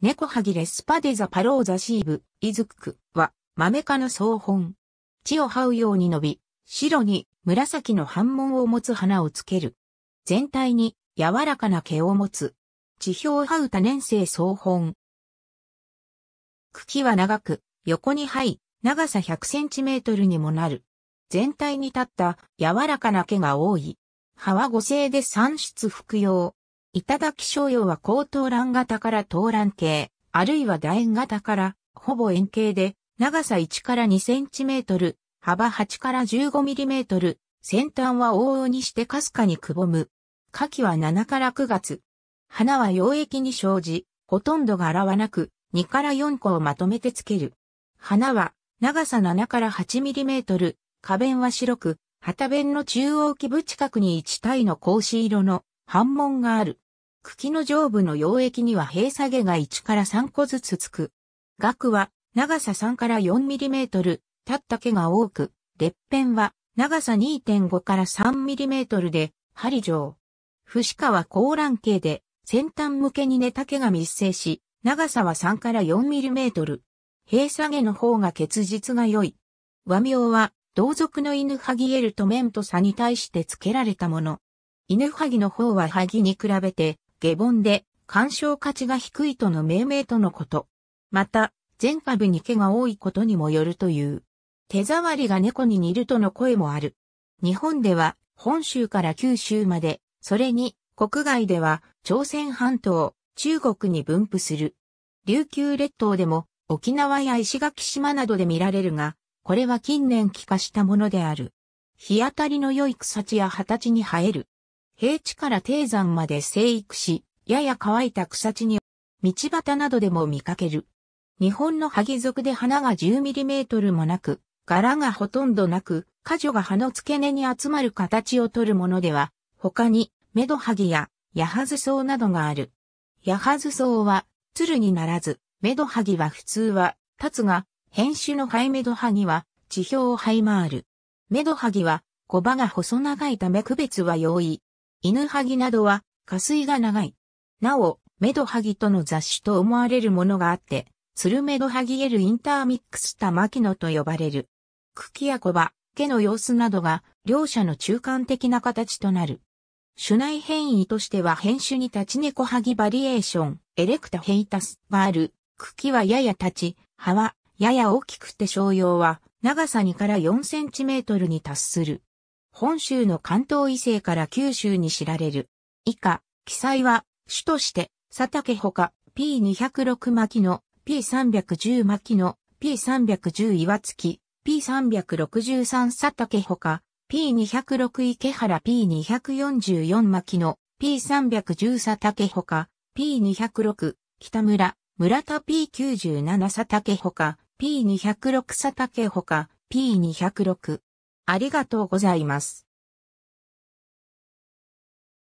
猫はぎレスパデザパローザシーブ、イズクは、豆科の総本。地を這うように伸び、白に紫の半紋を持つ花をつける。全体に柔らかな毛を持つ。地表這う多年生総本。茎は長く、横に這い、長さ100センチメートルにもなる。全体に立った柔らかな毛が多い。葉は五星で産出服用。頂商用は高等卵型から等卵形、あるいは楕円型から、ほぼ円形で、長さ1から2センチメートル、幅8から15ミリメートル、先端は往々にしてかすかにくぼむ。夏季は7から9月。花は溶液に生じ、ほとんど柄はなく、2から4個をまとめてつける。花は、長さ7から8ミリメートル、花弁は白く、旗弁の中央基部近くに1体の格子色の反問がある。茎の上部の溶液には平下げが1から3個ずつつく。額は長さ3から4ミリメートル、立った毛が多く、裂片は長さ2.5から3ミリメートルで、針状。不死化は高卵形で、先端向けにた丈が密生し、長さは3から4ミリメートル。平下げの方が結実が良い。和名は、同族の犬ハギエルとメントサに対して付けられたもの。犬ハギの方はハギに比べて、下凡で、干渉価値が低いとの命名とのこと。また、全株に毛が多いことにもよるという。手触りが猫に似るとの声もある。日本では、本州から九州まで、それに、国外では、朝鮮半島、中国に分布する。琉球列島でも、沖縄や石垣島などで見られるが、これは近年帰化したものである。日当たりの良い草地や畑地に生える。平地から低山まで生育し、やや乾いた草地に、道端などでも見かける。日本のハギ族で花が1 0トルもなく、柄がほとんどなく、花女が葉の付け根に集まる形をとるものでは、他に、メドハギや、ヤハズソウなどがある。ヤハズソウは、鶴にならず、メドハギは普通は、立つが、変種のハイメドハギは、地表を這い回る。メドハギは、小葉が細長いため区別は容易。犬萩などは、下水が長い。なお、メドハギとの雑種と思われるものがあって、ツルメドハギエルインターミックスタマキノと呼ばれる。茎や小葉、毛の様子などが、両者の中間的な形となる。種内変異としては変種に立ち猫ハギバリエーション、エレクタヘイタスがある。茎はやや立ち、葉はやや大きくて商用は長さ2から4センチメートルに達する。本州の関東以西から九州に知られる。以下、記載は、主として、佐竹ほか、P206 巻の、P310 巻の、P310 岩月、P363 佐竹ほか、P206 池原 P244 巻の、P310 佐竹ほか、P206 北村、村田 P97 佐竹ほか、P206 佐竹ほか、P206 ありがとうございます。